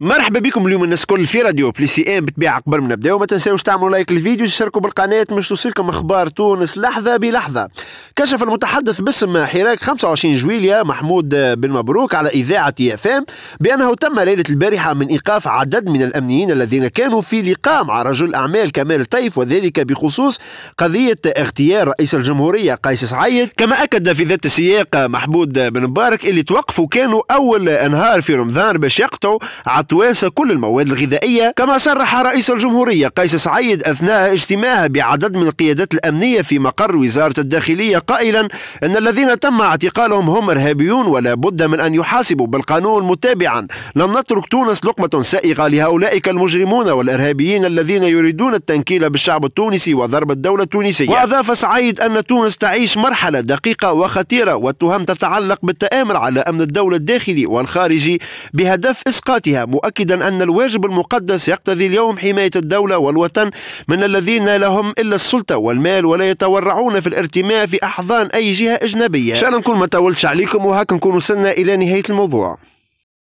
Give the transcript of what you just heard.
مرحبا بكم اليوم الناس الكل في راديو بليسي ام بالطبيعه قبل ما نبداو ما تنساوش تعملوا لايك للفيديو وتشتركوا بالقناه باش توصلكم اخبار تونس لحظه بلحظه كشف المتحدث باسم حراك 25 جويليا محمود بن مبروك على اذاعه اف ام بانه تم ليله البارحه من ايقاف عدد من الامنيين الذين كانوا في لقاء مع رجل اعمال كمال طيف وذلك بخصوص قضيه اغتيال رئيس الجمهوريه قيس سعيد كما اكد في ذات السياق محمود بن مبارك اللي توقفوا كانوا اول نهار في رمضان باش يقطعوا تواسى كل المواد الغذائية كما صرح رئيس الجمهورية قيس سعيد أثناء اجتماعه بعدد من القيادات الأمنية في مقر وزارة الداخلية قائلا أن الذين تم اعتقالهم هم إرهابيون ولا بد من أن يحاسبوا بالقانون متابعا لن نترك تونس لقمة سائغة لهؤلاء المجرمون والإرهابيين الذين يريدون التنكيل بالشعب التونسي وضرب الدولة التونسية وأضاف سعيد أن تونس تعيش مرحلة دقيقة وخطيرة والتهم تتعلق بالتآمر على أمن الدولة الداخلي والخارجي بهدف إسقاطها مؤكدا أن الواجب المقدس يقتضي اليوم حماية الدولة والوطن من الذين لهم إلا السلطة والمال ولا يتورعون في الارتماء في أحضان أي جهة أجنبية شأن نكون ما طولتش عليكم وهاك نكون وصلنا إلى نهاية الموضوع